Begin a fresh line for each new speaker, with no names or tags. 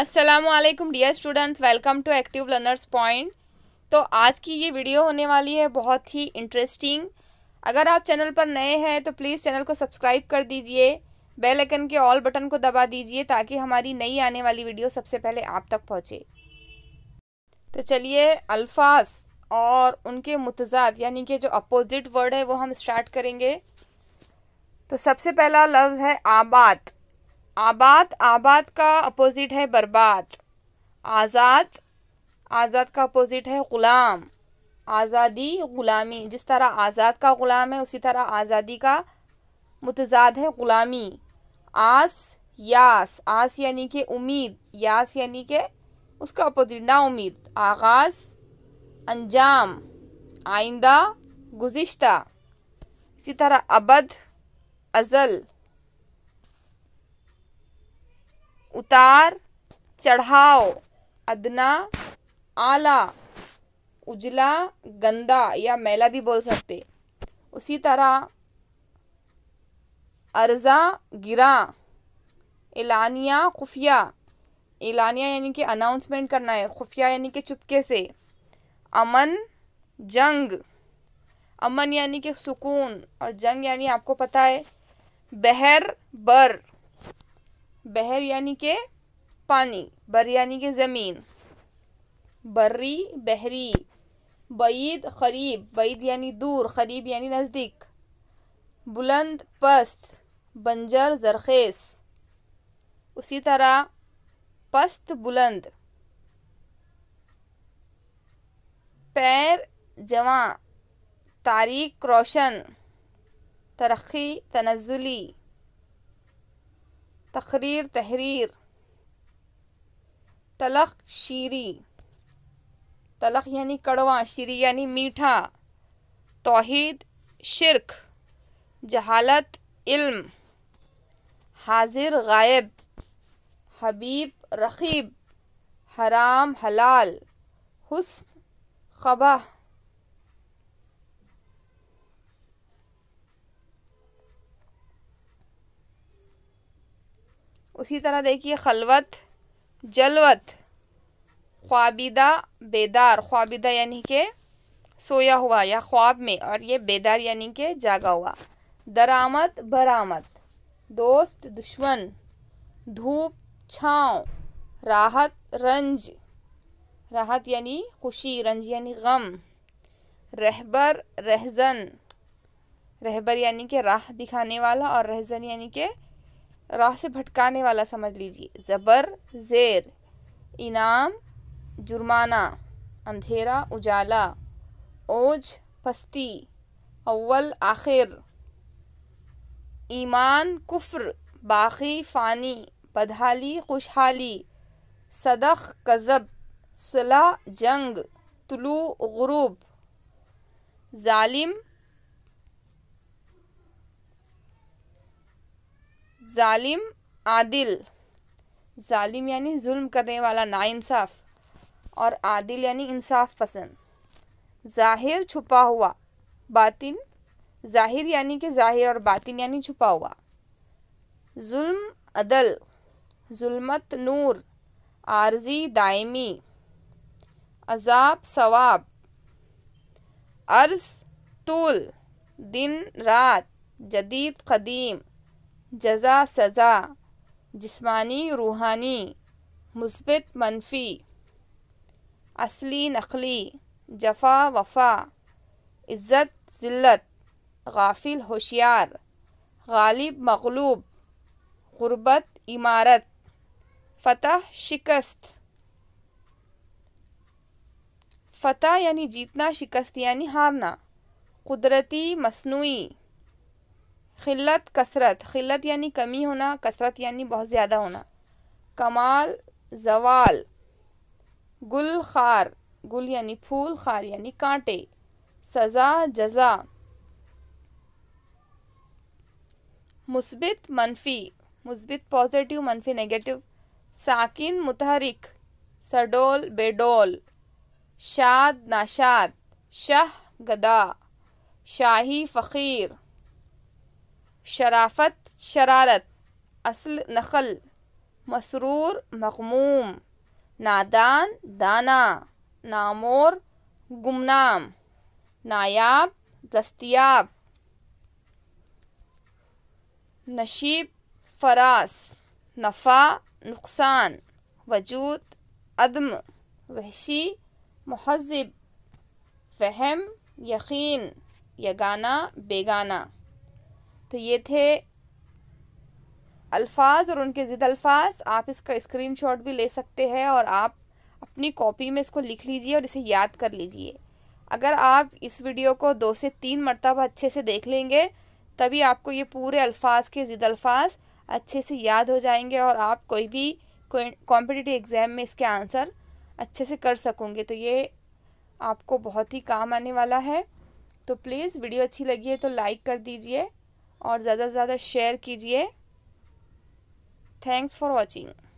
Aslam dear students welcome to active learners point तो आज की ये वीडियो होने वाली है बहुत ही इंटरेस्टिंग अगर आप चैनल पर नए हैं तो प्लीज़ चैनल को सब्सक्राइब कर दीजिए बेल आइकन के ऑल बटन को दबा दीजिए ताकि हमारी नई आने वाली वीडियो सबसे पहले आप तक पहुँचे तो चलिए अल्फाज और उनके मुतजाद यानी कि जो अपोजिट वर्ड है वो हम स्टार्ट करेंगे तो सबसे पहला लफ्ज़ है आबाद आबाद आबाद का अपोज़िट है बर्बाद आज़ाद आज़ाद का अपोज़िट है ग़ुलाम आज़ादी ग़ुलामी जिस तरह आज़ाद का ग़ुलाम है उसी तरह आज़ादी का मुतजाद है ग़ुलामी आस यास आस यानी कि उम्मीद यास यानी कि उसका अपोजिट ना उम्मीद आगाज़ अंजाम आइंदा गुज्त इसी तरह अबद अज़ल उतार चढ़ाव अदना आला उजला गंदा या मैला भी बोल सकते उसी तरह अर्जा गिरा एलानिया खुफिया एलानिया यानी कि अनाउंसमेंट करना है खुफिया यानी कि चुपके से अमन जंग अमन यानी कि सुकून और जंग यानी आपको पता है बहर बर बहर यानी के पानी बर यानी के ज़मीन बर्री बहरी बईद खरीब बईद यानी दूर खरीब यानी नज़दीक बुलंद पस्त बंजर जरखेस उसी तरह पस्त बुलंद पैर जवा तारीख रोशन तरक्की तनजुली तकरीर तहरीर तलख शीरी तलख यानी कड़वा शीरी यानी मीठा तोहद शिरक जहालत इल्म हाजिर गायब हबीब रखीब हराम हलाल हुस्न खबा उसी तरह देखिए खलवत जलवत ख्वाबिदा बेदार ख्वाबिदा यानी कि सोया हुआ या ख्वाब में और ये बेदार यानी कि जागा हुआ दरामद बरामद दोस्त दुश्मन धूप छाँव राहत रंज राहत यानी खुशी रंज यानी गम रहबर रहजन रहबर यानी कि राह दिखाने वाला और रहजन यानी कि राह से भटकाने वाला समझ लीजिए ज़बर ज़ेर इनाम जुर्माना अंधेरा उजाला ओज पस्ती अव्वल आखिर ईमान कुफ्र बाकी फ़ानी बदहाली खुशहाली सदख कज़ब सलाह जंग तुलू गुरूब ज़ालिम जालिम आदिल जालिम यानी जुल्म करने वाला नाइंसाफ़ और आदिल यानी इंसाफ पसंद ज़ाहिर छुपा हुआ बातिन ज़ाहिर यानी कि ज़ाहिर और बातिन यानी छुपा हुआ जुल्म अदल जुल्मत नूर आर्जी दायमी अजाब सवाब अर्ज तुल दिन रात जदीद कदीम जजा सज़ा जिस्मानी रूहानी मुस्बत मनफी असली नकली जफा वफा इज़्ज़त ज़िल्लत गाफिल होशियार गालिब मगलूब गुरबत इमारत फतह शिकस्त फतह यानी जीतना शिकस्त यानी हारना कुदरती मसनू खिलत कसरत खिलत यानी कमी होना कसरत यानी बहुत ज़्यादा होना कमाल जवाल गुल खार गुल यानी फूल खार यानी कांटे सज़ा जज़ा मुस्बित मनफी मुस्बित पॉजिटिव मनफी नेगेटिव साकिन मुतहरिक सडोल बेडोल शाद नाशाद शाह गदा शाही फ़कीर शराफत शरारत असल नखल मसरूर मखमूम नादान दाना नामोर गुमनाम नायाब दस्तियाब नशीब फरास नफ़ा नुकसान वजूद अदम वहशी महजब फहम यकीन यगाना बेगाना तो ये थे अल्फाज और उनके ज़िद अल्फाज आप इसका स्क्रीनशॉट भी ले सकते हैं और आप अपनी कॉपी में इसको लिख लीजिए और इसे याद कर लीजिए अगर आप इस वीडियो को दो से तीन मरतबा अच्छे से देख लेंगे तभी आपको ये पूरे अल्फाज के ज़िद अल्फाज अच्छे से याद हो जाएंगे और आप कोई भी कॉम्पिटिटिव एग्ज़ाम में इसके आंसर अच्छे से कर सकोगे तो ये आपको बहुत ही काम आने वाला है तो प्लीज़ वीडियो अच्छी लगी है तो लाइक कर दीजिए और ज़्यादा से ज़्यादा शेयर कीजिए थैंक्स फॉर वॉचिंग